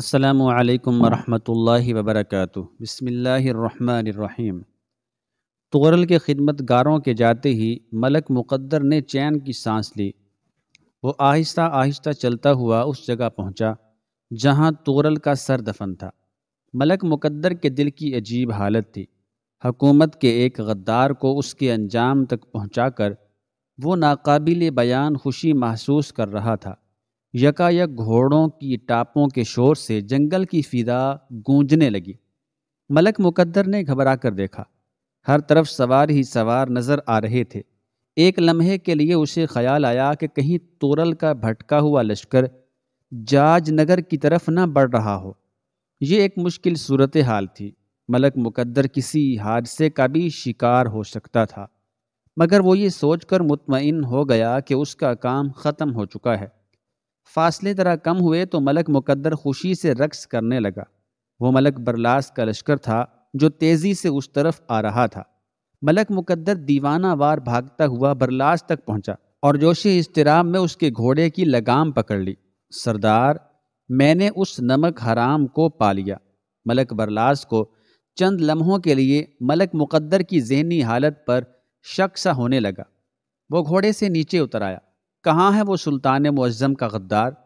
अस्सलाम वालेकुम वरहमतुल्लाहि वबरकातु बिस्मिल्लाहिर्रहमानिर्रहीम तोरल के गारों के जाते ही मलक मुकद्दर ने चैन की सांस ली वो आहिस्ता आहिस्ता चलता हुआ उस जगह पहुंचा जहां तोरल का सर दफन था मलक मुकद्दर के दिल की अजीब हालत थी हकूमत के एक गद्दार को उसके अंजाम तक पहुंचाकर वो नाकाबिल बयान खुशी महसूस कर रहा था यकायक घोड़ों की टापों के शोर से जंगल की फिदा गूंजने लगी मलक मुकद्दर ने घबरा कर देखा हर तरफ सवार ही सवार नज़र आ रहे थे एक लम्हे के लिए उसे ख्याल आया कि कहीं तोरल का भटका हुआ लश्कर जाज नगर की तरफ ना बढ़ रहा हो ये एक मुश्किल सूरत हाल थी मलक मुकद्दर किसी हादसे का भी शिकार हो सकता था मगर वो ये सोचकर मुतमिन हो गया कि उसका काम ख़त्म हो चुका है फासले तरह कम हुए तो मलक मुकद्दर खुशी से रक्स करने लगा वो मलक बरलास का लश्कर था जो तेज़ी से उस तरफ आ रहा था मलक मुकद्दर दीवाना वार भागता हुआ बरलास तक पहुंचा और जोशी इस्तराब में उसके घोड़े की लगाम पकड़ ली सरदार मैंने उस नमक हराम को पा लिया मलक बरलास को चंद लम्हों के लिए मलक मुकद्दर की जहनी हालत पर शक सा होने लगा वो घोड़े से नीचे उतर आया कहाँ है वो सुल्तान मुअज़म का गद्दार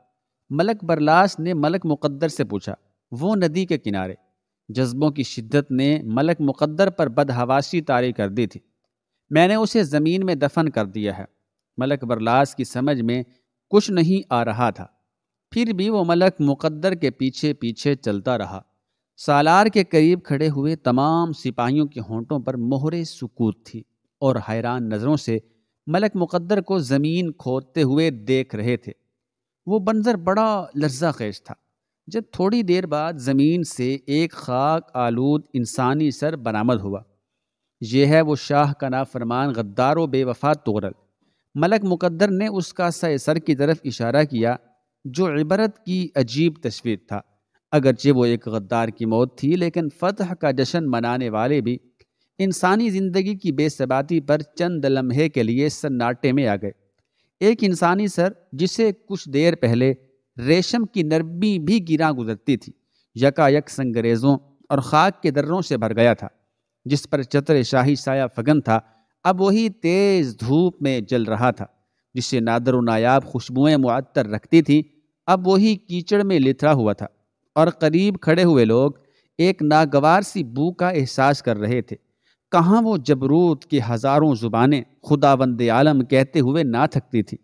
मलक बरलास ने मलक मुकद्दर से पूछा वो नदी के किनारे जज्बों की शिद्दत ने मलक मुकद्दर पर बदहवासी तारी कर दी थी मैंने उसे ज़मीन में दफन कर दिया है मलक बरलास की समझ में कुछ नहीं आ रहा था फिर भी वो मलक मुकद्दर के पीछे पीछे चलता रहा सालार के करीब खड़े हुए तमाम सिपाहियों के होंठों पर मोहरे सुकूत थी और हैरान नज़रों से मलक मुकद्दर को ज़मीन खोदते हुए देख रहे थे वो बंजर बड़ा लर्जा खेज था जब थोड़ी देर बाद ज़मीन से एक खाक आलूद इंसानी सर बरामद हुआ यह है वो शाह का नाफरमान गद्दार व बेवफा तोरल मलक मुकद्दर ने उसका सह सर की तरफ इशारा किया जो इबरत की अजीब तस्वीर था अगरचे वो एक गद्दार की मौत थी लेकिन फ़तह का जश्न मनाने वाले भी इंसानी ज़िंदगी की बेसबाती पर चंद लम्हे के लिए सन्नाटे में आ गए एक इंसानी सर जिसे कुछ देर पहले रेशम की नरमी भी गिरा गुजरती थी यकायक संगरेजों और खाक के दर्रों से भर गया था जिस पर चतर शाही साया फगन था अब वही तेज़ धूप में जल रहा था जिसे नादर व नायाब खुशबुएँ मुअत्तर रखती थी अब वही कीचड़ में लिथड़ा हुआ था और करीब खड़े हुए लोग एक नागवार सी बू का एहसास कर रहे थे कहाँ वो जबरूत की हज़ारों ज़ुबानें खुदा बंद आलम कहते हुए ना थकती थी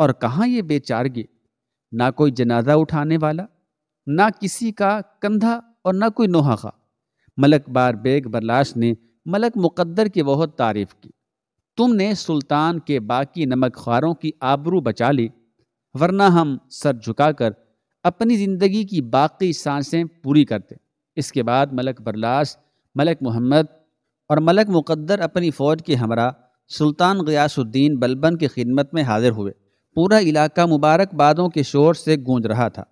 और कहाँ ये बेचारगी ना कोई जनाजा उठाने वाला ना किसी का कंधा और ना कोई नोहा खा मलक बार बेग बरलाश ने मलक मुकद्दर की बहुत तारीफ़ की तुमने सुल्तान के बाकी नमक खारों की आबरू बचा ली वरना हम सर झुकाकर अपनी ज़िंदगी की बाकी सांसें पूरी करते इसके बाद मलक बर्लाश मलक मोहम्मद और मलक मुकद्दर अपनी फ़ौज के हमरा सुल्तान गयासुद्दीन बलबन की खिदमत में हाजिर हुए पूरा इलाका मुबारकबादों के शोर से गूंज रहा था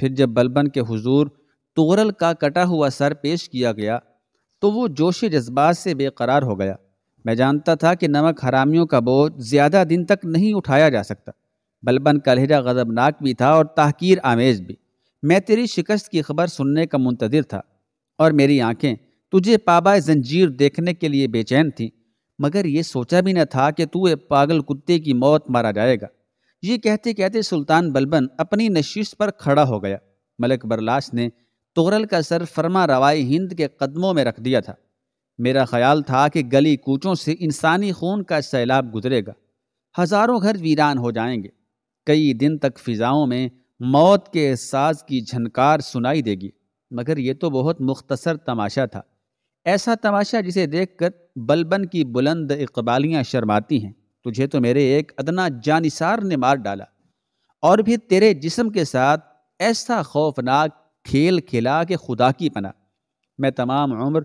फिर जब बलबन के हुजूर तोरल का कटा हुआ सर पेश किया गया तो वो जोश जज्बात से बेकरार हो गया मैं जानता था कि नमक हरामियों का बोझ ज़्यादा दिन तक नहीं उठाया जा सकता बलबन का लहजा गज़बनाक भी था और तहकीर आमेज भी मैं तेरी शिकस्त की खबर सुनने का मुंतजर था और मेरी आंखें तुझे पाबा जंजीर देखने के लिए बेचैन थी मगर ये सोचा भी न था कि तू पागल कुत्ते की मौत मारा जाएगा ये कहते कहते सुल्तान बलबन अपनी नशीश पर खड़ा हो गया मलक बरलाश ने तोरल का सर फरमा रवाई हिंद के कदमों में रख दिया था मेरा ख्याल था कि गली कूचों से इंसानी खून का सैलाब गुजरेगा हज़ारों घर वीरान हो जाएंगे कई दिन तक फिजाओं में मौत के साज की झनकार सुनाई देगी मगर ये तो बहुत मुख्तसर तमाशा था ऐसा तमाशा जिसे देखकर बलबन की बुलंद इकबालियाँ शर्माती हैं तुझे तो मेरे एक अदना जानिसार ने मार डाला और भी तेरे जिस्म के साथ ऐसा खौफनाक खेल खिला के खुदा की पना मैं तमाम उम्र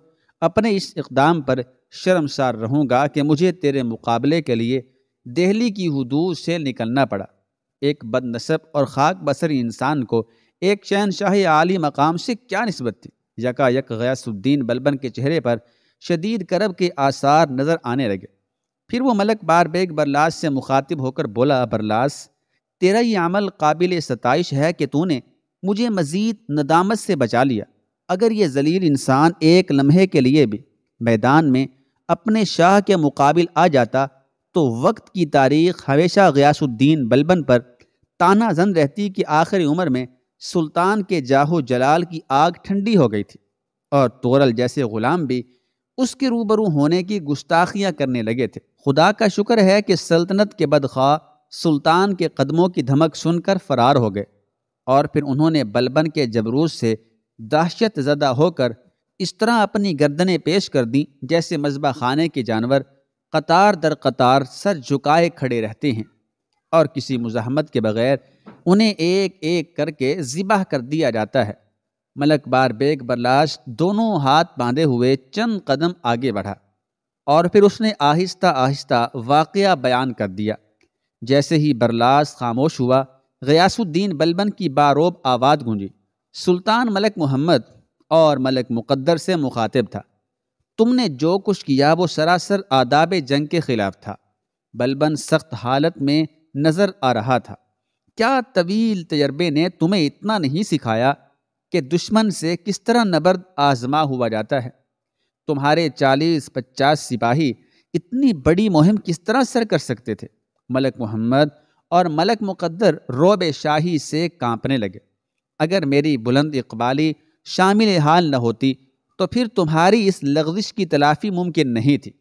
अपने इस इकदाम पर शर्मसार रहूँगा कि मुझे तेरे मुकाबले के लिए दहली की हदूद से निकलना पड़ा एक बदनसब और खाक बसरी इंसान को एक शहनशाह आली मकाम से क्या नस्बत थी यकायक गयासुद्दीन बलबन के चेहरे पर शदीद करब के आसार नज़र आने लगे फिर वो मलक बार बेग बरलास से मुखातिब होकर बोला बरलास तेरा ये अमल काबिल सतश है कि तूने मुझे मज़ीद नदामत से बचा लिया अगर ये जलील इंसान एक लम्हे के लिए भी मैदान में अपने शाह के मुकाबिल आ जाता तो वक्त की तारीख हमेशा गयासुद्दीन बलबन पर ताना जन रहती कि आखिरी उम्र में सुल्तान के जाहो जलाल की आग ठंडी हो गई थी और तोरल जैसे ग़ुलाम भी उसके रूबरू होने की गुस्ताखियाँ करने लगे थे खुदा का शुक्र है कि सल्तनत के बदखा सुल्तान के कदमों की धमक सुनकर फरार हो गए और फिर उन्होंने बलबन के जबरूज से दहशत ज़दा होकर इस तरह अपनी गर्दनें पेश कर दी जैसे मजबा खाने के जानवर कतार दर कतार सर झुकाए खड़े रहते हैं और किसी मुजाहमत के बगैर उन्हें एक एक करके ज़िबाह कर दिया जाता है मलक बार बेग बर्लाश दोनों हाथ बांधे हुए चंद कदम आगे बढ़ा और फिर उसने आहिस्ता आहिस्ता वाक़ बयान कर दिया जैसे ही बर्लाश खामोश हुआ गयासुद्दीन बलबन की बारोब आवाज़ गूंजी सुल्तान मलक मोहम्मद और मलक मुकद्दर से मुखातिब था तुमने जो कुछ किया वो सरासर आदाब जंग के ख़िलाफ़ था बलबन सख्त हालत में नज़र आ रहा था क्या तवील तजर्बे ने तुम्हें इतना नहीं सिखाया कि दुश्मन से किस तरह नबर्द आजमा हुआ जाता है तुम्हारे चालीस पचास सिपाही इतनी बड़ी मुहिम किस तरह सर कर सकते थे मलक मोहम्मद और मलक मुकद्दर रोब शाही से कांपने लगे अगर मेरी बुलंद इकबाली शामिल हाल न होती तो फिर तुम्हारी इस लग्जिश की तलाफी मुमकिन नहीं थी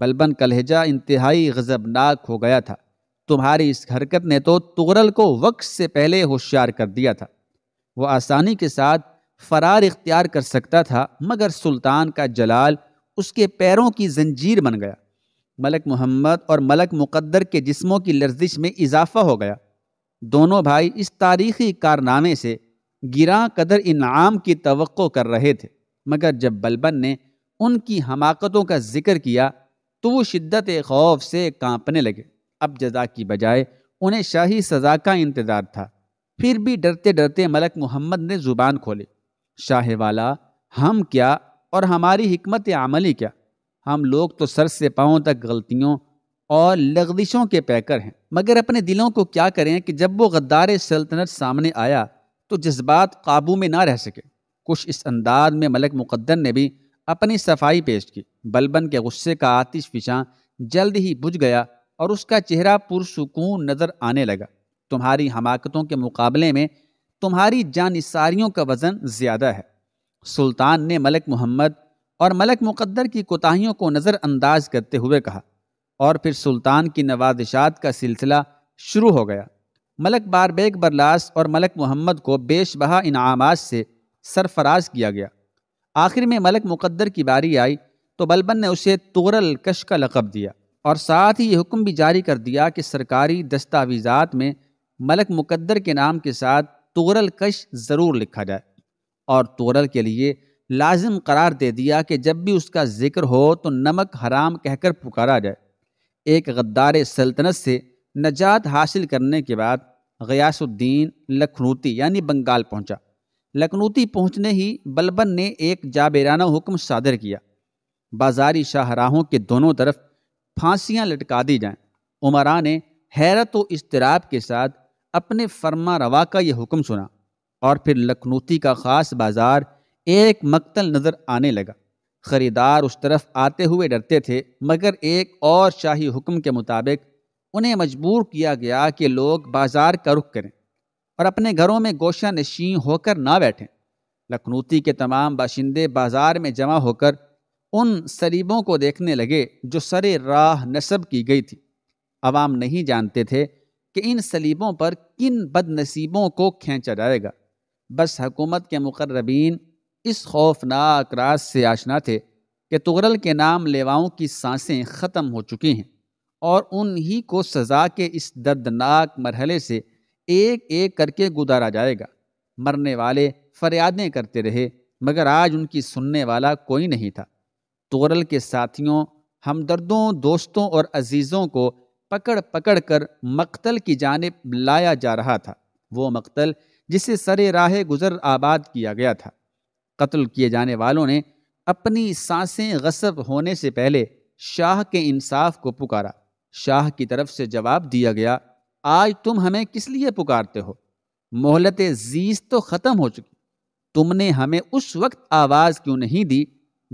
बलबन कलहजा इंतहाई गज़बनाक हो गया था तुम्हारी इस हरकत ने तो तुगरल को वक्त से पहले होशियार कर दिया था वह आसानी के साथ फरार इख्तियार कर सकता था मगर सुल्तान का जलाल उसके पैरों की जंजीर बन गया मलक मोहम्मद और मलक मुकद्दर के जिस्मों की लर्जिश में इजाफा हो गया दोनों भाई इस तारीखी कारनामे से गिरा कदर इनाम की तो कर रहे थे मगर जब बलबन ने उनकी हमाकतों का जिक्र किया तो वो शिद्दत खौफ से कांपने लगे अब जजा की बजाय उन्हें शाही सज़ा का इंतज़ार था फिर भी डरते डरते मलक मोहम्मद ने ज़ुबान खोली शाह वाला हम क्या और हमारी हमत आमली क्या हम लोग तो सर से पाँव तक गलतियों और लगदिशों के पैकर हैं मगर अपने दिलों को क्या करें कि जब वो गद्दार सल्तनत सामने आया तो जज्बात काबू में ना रह सके कुछ इस अंदाज में मलक मुकद्दर ने भी अपनी सफाई पेश की बलबन के गुस्से का आतिश फिशा जल्द ही बुझ गया और उसका चेहरा पुरसकून नज़र आने लगा तुम्हारी हमाकतों के मुकाबले में तुम्हारी जानसारियों का वज़न ज़्यादा है सुल्तान ने मलक मोहम्मद और मलक मुकद्दर की कोताहियों को नज़रअंदाज करते हुए कहा और फिर सुल्तान की नवाजिशात का सिलसिला शुरू हो गया मलक बारबेग बरलास और मलक मोहम्मद को बेशबहा इनाम से सरफराज किया गया आखिर में मलक मुकद्दर की बारी आई तो बलबन ने उसे तोरल कश का लकब दिया और साथ ही ये हुक्म भी जारी कर दिया कि सरकारी दस्तावेजात में मलक मुकद्दर के नाम के साथ तोरल कश ज़रूर लिखा जाए और तोरल के लिए लाजिम करार दे दिया कि जब भी उसका जिक्र हो तो नमक हराम कहकर पुकारा जाए एक गद्दार सल्तनत से नजात हासिल करने के बाद गयासुद्दीन लखनऊती यानी बंगाल पहुंचा। लखनऊती पहुंचने ही बलबन ने एक जाबेराना हुक्म सादर किया बाजारी शाहराहों के दोनों तरफ फांसियां लटका दी जाएं। उमरा ने हैरत व इसतराब के साथ अपने फर्मा रवा का यह हुक्म सुना और फिर लखनऊती का ख़ास बाज़ार एक मकतल नज़र आने लगा ख़रीदार उस तरफ आते हुए डरते थे मगर एक और शाही हुक्म के मुताबिक उन्हें मजबूर किया गया कि लोग बाज़ार का रुख करें और अपने घरों में गोशा नशीं होकर ना बैठें लखनूती के तमाम बाशिंदे बाज़ार में जमा होकर उन सरीबों को देखने लगे जो सरे राह नस्ब की गई थी अवाम नहीं जानते थे कि इन सलीबों पर किन बदनसीबों को खींचा जाएगा बस हकूमत के मुकर्रबीन इस खौफनाक राज से आशना थे कि तुगरल के नाम लेवाओं की सांसें ख़त्म हो चुकी हैं और उन्हीं को सज़ा के इस दर्दनाक मरहले से एक एक करके गुजारा जाएगा मरने वाले फरियादें करते रहे मगर आज उनकी सुनने वाला कोई नहीं था तोरल के साथियों हमदर्दों दोस्तों और अजीज़ों को पकड़ पकड़ कर मकतल की जानब लाया जा रहा था वो मकतल जिसे सरे राह गुज़र आबाद किया गया था कत्ल किए जाने वालों ने अपनी सांसें गसब होने से पहले शाह के इंसाफ को पुकारा शाह की तरफ से जवाब दिया गया आज तुम हमें किस लिए पुकारते हो मोहलत जीज तो ख़त्म हो चुकी तुमने हमें उस वक्त आवाज़ क्यों नहीं दी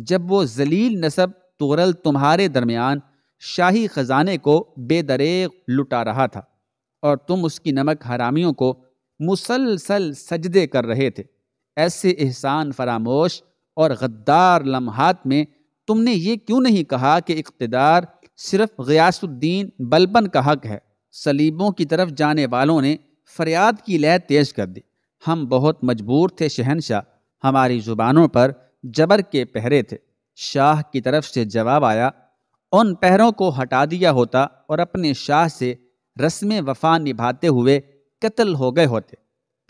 जब वो जलील नसब तुगरल तुम्हारे दरमियान शाही ख़जाने को बेदरे लुटा रहा था और तुम उसकी नमक हरामियों को मुसलसल सजदे कर रहे थे ऐसे एहसान फरामोश और गद्दार लम्हात में तुमने ये क्यों नहीं कहा कि इकतदार सिर्फ गयासुद्दीन बलबन का हक है सलीबों की तरफ जाने वालों ने फरियाद की लय तेज कर दी हम बहुत मजबूर थे शहनशाह हमारी ज़ुबानों पर जबर के पहरे थे शाह की तरफ से जवाब आया उन पहरों को हटा दिया होता और अपने शाह से रस्म वफा निभाते हुए कत्ल हो गए होते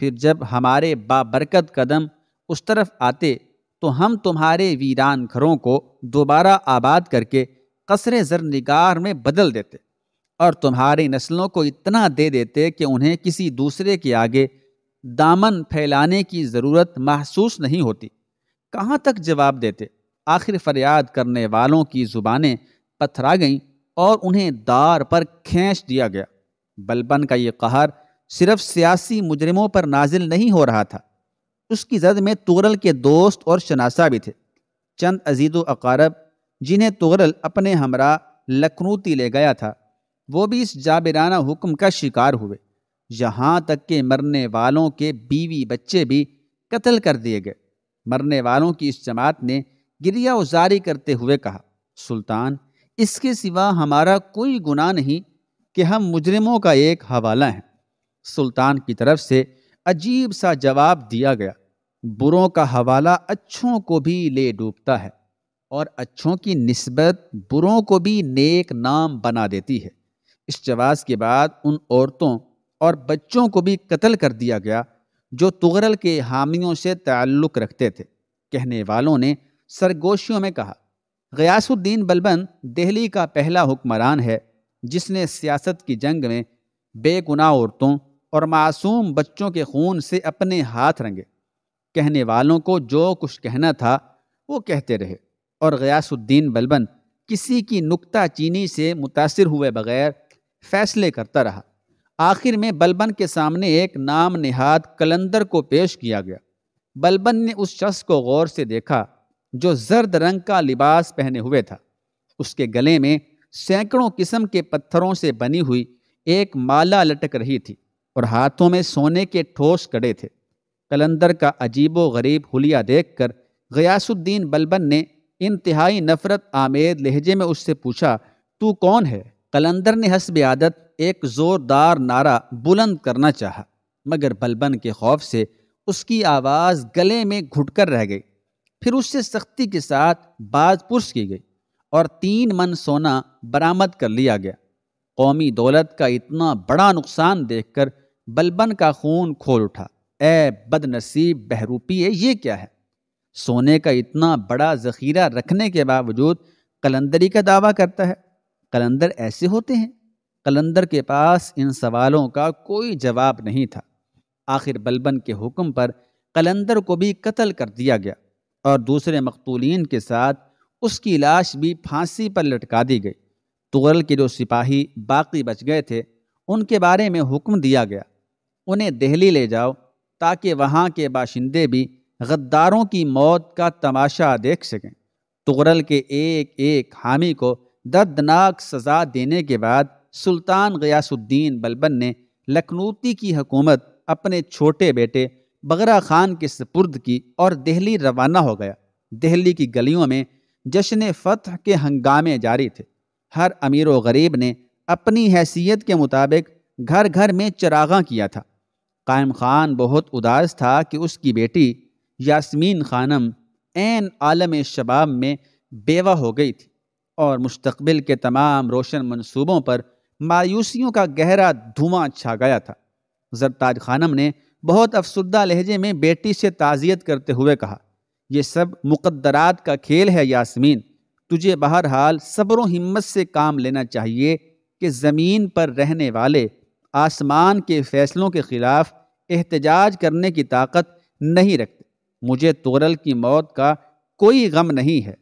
फिर जब हमारे बाबरकत कदम उस तरफ आते तो हम तुम्हारे वीरान घरों को दोबारा आबाद करके कसर निगार में बदल देते और तुम्हारी नस्लों को इतना दे देते कि उन्हें किसी दूसरे के आगे दामन फैलाने की ज़रूरत महसूस नहीं होती कहाँ तक जवाब देते आखिर फरियाद करने वालों की ज़ुबानें पथरा गईं और उन्हें दार पर खींच दिया गया बलबन का ये कहार सिर्फ सियासी मुजरिमों पर नाजिल नहीं हो रहा था उसकी जद में तुगरल के दोस्त और शनासा भी थे चंद अजीज़ अकारब जिन्हें तुगरल अपने हमरा लखनऊती ले गया था वो भी इस जाबिराना हुक्म का शिकार हुए यहाँ तक कि मरने वालों के बीवी बच्चे भी कत्ल कर दिए गए मरने वालों की इस जमात ने गिरिया उजारी करते हुए कहा सुल्तान इसके सिवा हमारा कोई गुनाह नहीं कि हम मुजरिमों का एक हवाला हैं सुल्तान की तरफ से अजीब सा जवाब दिया गया बुरों का हवाला अच्छों को भी ले डूबता है और अच्छों की नस्बत बुरों को भी नेक नाम बना देती है इस जवाब के बाद उन औरतों और बच्चों को भी कत्ल कर दिया गया जो तुगरल के हामियों से ताल्लुक़ रखते थे कहने वालों ने सरगोशियों में कहा गयासुद्दीन बलबन दिल्ली का पहला हुक्मरान है जिसने सियासत की जंग में बेगुनाह औरतों और मासूम बच्चों के खून से अपने हाथ रंगे कहने वालों को जो कुछ कहना था वो कहते रहे और गयासुद्दीन बलबन किसी की नुकता चीनी से मुतासर हुए बगैर फैसले करता रहा आखिर में बलबन के सामने एक नाम निहाद कलंदर को पेश किया गया बलबन ने उस शख्स को गौर से देखा जो जर्द रंग का लिबास पहने हुए था उसके गले में सैकड़ों किस्म के पत्थरों से बनी हुई एक माला लटक रही थी और हाथों में सोने के ठोस कड़े थे कलंदर का अजीबो गरीब हुलिया देख कर गयासुद्दीन बलबन ने इंतहाई नफरत आमेद लहजे में उससे पूछा तू कौन है कलंदर ने हसब आदत एक ज़ोरदार नारा बुलंद करना चाहा, मगर बलबन के खौफ से उसकी आवाज़ गले में घुटकर रह गई फिर उससे सख्ती के साथ बाज पुरस की गई और तीन मन सोना बरामद कर लिया गया कौमी दौलत का इतना बड़ा नुकसान देखकर बलबन का खून खोल उठा ए बदनसीब है ये क्या है सोने का इतना बड़ा ज़खीरा रखने के बावजूद कलंदरी का दावा करता है कलंदर ऐसे होते हैं कलंदर के पास इन सवालों का कोई जवाब नहीं था आखिर बलबन के हुक्म पर कलंदर को भी कत्ल कर दिया गया और दूसरे मकतूलिन के साथ उसकी लाश भी फांसी पर लटका दी गई तुगल के जो सिपाही बाकी बच गए थे उनके बारे में हुक्म दिया गया उन्हें दिल्ली ले जाओ ताकि वहाँ के बाशिंदे भी गद्दारों की मौत का तमाशा देख सकें तुगरल के एक एक हामी को दर्दनाक सज़ा देने के बाद सुल्तान गयासुद्दीन बलबन ने लखनऊती की हुकूमत अपने छोटे बेटे बगरा खान के सपुर्द की और दिल्ली रवाना हो गया दिल्ली की गलियों में जश्न फतह के हंगामे जारी थे हर अमीर व गरीब ने अपनी हैसियत के मुताबिक घर घर में चरागा किया था कायम खान बहुत उदास था कि उसकी बेटी यास्मीन खानम एन आलम शबाब में बेवा हो गई थी और मुस्तबिल के तमाम रोशन मनसूबों पर मायूसियों का गहरा धुआं छा गया था जरताज खानम ने बहुत अफसुदा लहजे में बेटी से ताज़ियत करते हुए कहा यह सब मुकद्दरात का खेल है यासमीन तुझे बहरहाल सब्र हिम्मत से काम लेना चाहिए कि ज़मीन पर रहने वाले आसमान के फैसलों के ख़िलाफ़ एहतजाज करने की ताकत नहीं रखते मुझे तोरल की मौत का कोई गम नहीं है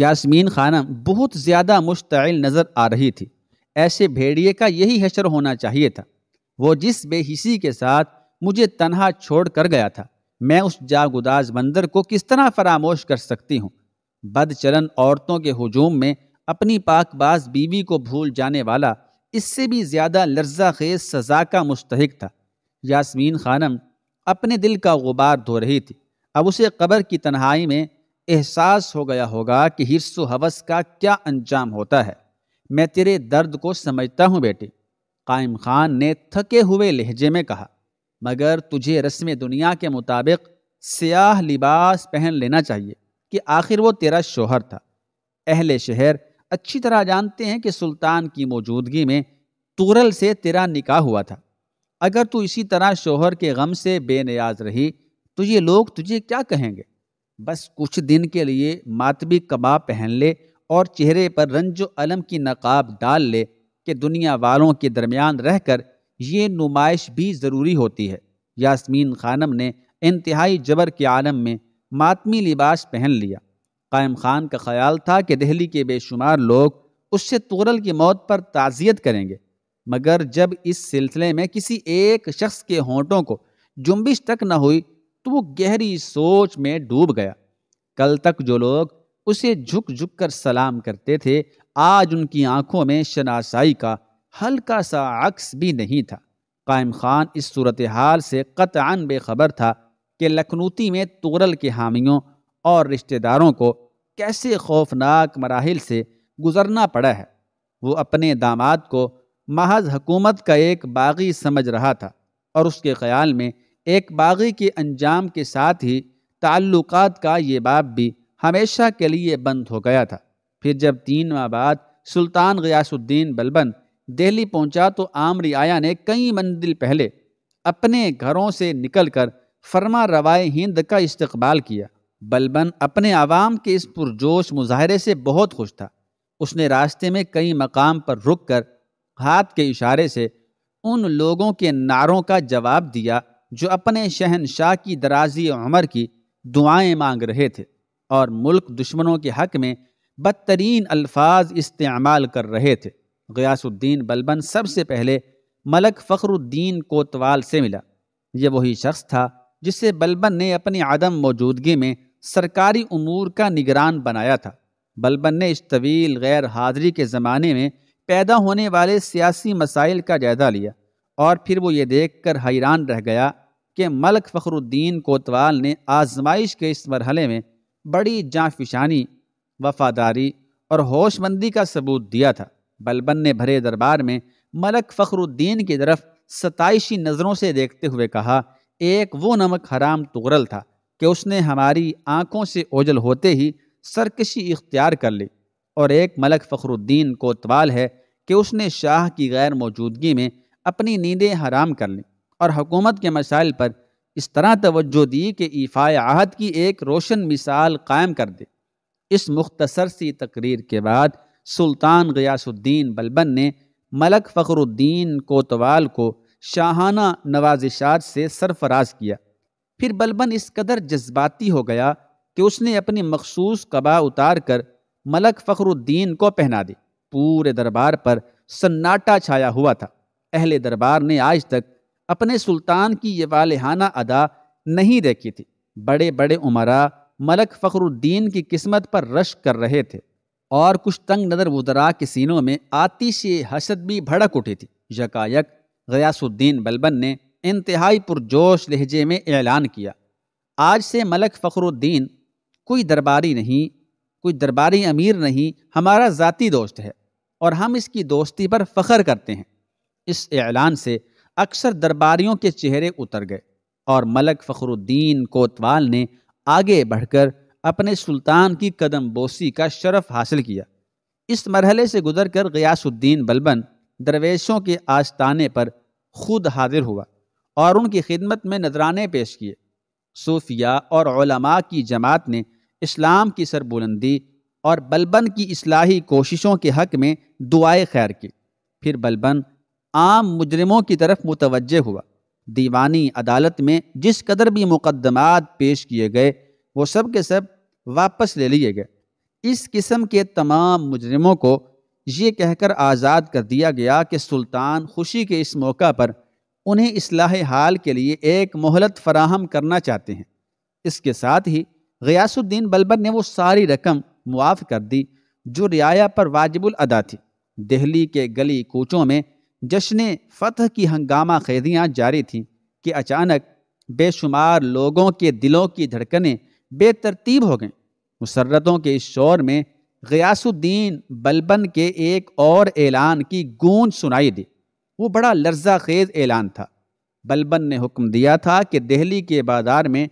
यासमीन खानम बहुत ज़्यादा मुश्तिल नज़र आ रही थी ऐसे भेड़िए का यही हशर होना चाहिए था वो जिस बेहिसी के साथ मुझे तनहा छोड़ कर गया था मैं उस जागुदाज बंदर को किस तरह फरामोश कर सकती हूँ बदचलन औरतों के हजूम में अपनी पाकबाज बीवी को भूल जाने वाला इससे भी ज़्यादा लर्जा खेज सज़ा का मुस्तक था यासमीन खानम अपने दिल का गुबार धो रही थी अब उसे कब्र की तन्हाई में एहसास हो गया होगा कि हिरसो हवस का क्या अंजाम होता है मैं तेरे दर्द को समझता हूँ बेटे कायम खान ने थके हुए लहजे में कहा मगर तुझे रस्म दुनिया के मुताबिक स्याह लिबास पहन लेना चाहिए कि आखिर वो तेरा शोहर था अहले शहर अच्छी तरह जानते हैं कि सुल्तान की मौजूदगी में तुरल से तेरा निकाह हुआ था अगर तू इसी तरह शोहर के गम से बेनियाज रही तो ये लोग तुझे क्या कहेंगे बस कुछ दिन के लिए मातबी कबाब पहन ले और चेहरे पर रंज अलम की नकाब डाल ले कि दुनिया वालों के दरमियान रहकर ये नुमाइश भी ज़रूरी होती है यास्मीन खानम ने इंतहाई जबर के आलम में मातमी लिबास पहन लिया कायम खान का ख्याल था कि दिल्ली के बेशुमार लोग उससे तुगरल की मौत पर ताज़ियत करेंगे मगर जब इस सिलसिले में किसी एक शख्स के होंठों को जुम्बिश तक न हुई तो वो गहरी सोच में डूब गया कल तक जो लोग उसे झुक झुक कर सलाम करते थे आज उनकी आंखों में शनासाई का हल्का सा अक्स भी नहीं था कायम खान इस सूरत हाल से कतान बेखबर था कि लखनऊती में तोरल के हामियों और रिश्तेदारों को कैसे खौफनाक मराहल से गुजरना पड़ा है वो अपने दामाद को महज हकूमत का एक बागी समझ रहा था और उसके ख्याल में एक बागी के अंजाम के साथ ही ताल्लुकात का ये बाप भी हमेशा के लिए बंद हो गया था फिर जब तीन माह बाद सुल्तान गयासुद्दीन बलबन दिल्ली पहुंचा तो आमरी आया ने कई मंजिल पहले अपने घरों से निकलकर फरमा रवाए हिंद का इस्तकबाल किया बलबन अपने आवाम के इस पुरजोश मुजाहरे से बहुत खुश था उसने रास्ते में कई मकाम पर रुक कर हाथ के इशारे से उन लोगों के नारों का जवाब दिया जो अपने शहनशाह की दराजी उमर की दुआएं मांग रहे थे और मुल्क दुश्मनों के हक में बदतरीन अल्फाज इस्तेमाल कर रहे थे गयासुद्दीन बलबन सबसे पहले मलक फ़खरुद्दीन कोतवाल से मिला ये वही शख्स था जिसे बलबन ने अपनी आदम मौजूदगी में सरकारी अमूर का निगरान बनाया था बलबन ने इस तवील गैर हाजरी के ज़माने में पैदा होने वाले सियासी मसाइल का जायज़ा लिया और फिर वो ये देख कर हैरान रह गया कि मलक फ़खरुद्दीन कोतवाल ने आजमाइश के इस मरहले में बड़ी जाफिशानी वफादारी और होशमंदी का सबूत दिया था बलबन ने भरे दरबार में मलक फ़खरुद्दीन की तरफ सताइशी नज़रों से देखते हुए कहा एक वो नमक हराम तुगरल था कि उसने हमारी आंखों से ओझल होते ही सरकशी इख्तियार कर ली और एक मलक फ़खरुद्दीन कोतवाल है कि उसने शाह की गैर मौजूदगी में अपनी नींदें हराम कर लीं और हुकूमत के मसाइल पर इस तरह तवज्जो दी कि ईफाए आहद की एक रोशन मिसाल कायम कर दे इस मुख्तसर सी तकरीर के बाद सुल्तान गयासुद्दीन बलबन ने मलक फ़खरुद्दीन कोतवाल को शाहाना नवाजिशात से सरफराज किया फिर बलबन इस कदर जज्बाती हो गया कि उसने अपनी मखसूस कबा उतार कर मलक फ़खरुद्दीन को पहना दी पूरे दरबार पर सन्नाटा छाया हुआ था अहले दरबार ने आज तक अपने सुल्तान की ये वालहाना अदा नहीं देखी थी बड़े बड़े उमरा मलक फ़खरुद्दीन की किस्मत पर रश कर रहे थे और कुछ तंग नज़र वजरा के सीनों में आतिश हसद भी भड़क उठी थी यकायक गयासुद्दीन बलबन ने इंतहाई पुरजोश लहजे में ऐलान किया आज से मलक फ़खरुद्दीन कोई दरबारी नहीं कोई दरबारी अमीर नहीं हमारा ज़ाती दोस्त है और हम इसकी दोस्ती पर फ़ख्र करते हैं इस ऐलान से अक्सर दरबारियों के चेहरे उतर गए और मलक फ़खरुद्दीन कोतवाल ने आगे बढ़कर अपने सुल्तान की कदम बोसी का शरफ हासिल किया इस मरहले से गुजर कर गयासुद्दीन बलबन दरवेशों के आस्थाने पर खुद हाजिर हुआ और उनकी खिदमत में नजराने पेश किए सूफिया और ओलमा की जमात ने इस्लाम की सरबुलंदी और बलबन की इसलाही कोशिशों के हक में दुआए खैर की फिर बलबन आम मुजरमों की तरफ मुतव हुआ दीवानी अदालत में जिस कदर भी मुकदमात पेश किए गए वो सब के सब वापस ले लिए गए इस किस्म के तमाम मुजरमों को ये कहकर आज़ाद कर दिया गया कि सुल्तान खुशी के इस मौका पर उन्हें असलाह हाल के लिए एक मोहलत फराहम करना चाहते हैं इसके साथ ही गयासुद्दीन बलबर ने वो सारी रकम मुआफ़ कर दी जो रियाया पर वाजिबुल अदा थी दिल्ली के गली कूचों में जश्न फ़तह की हंगामा खैदियाँ जारी थीं कि अचानक बेशुमार लोगों के दिलों की धड़कनें बेतरतीब हो गईं मुसरतों के इस शोर में गयासुद्दीन बलबन के एक और ऐलान की गूंज सुनाई दी वो बड़ा लर्जा खेज ऐलान था बलबन ने हुक्म दिया था कि दिल्ली के बाजार में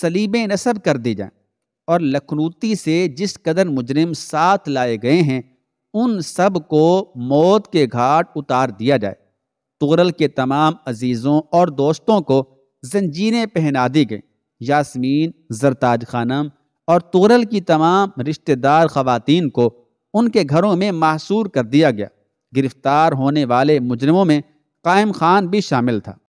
सलीबें नसब कर दी जाएं और लखनूती से जिस कदर मुजरिम साथ लाए गए हैं उन सब को मौत के घाट उतार दिया जाए तुगरल के तमाम अजीज़ों और दोस्तों को जंजीरें पहना दी गई यासमीन जरताज खानम और तुगरल की तमाम रिश्तेदार खवातीन को उनके घरों में मासूर कर दिया गया गिरफ्तार होने वाले मुजरमों में कायम खान भी शामिल था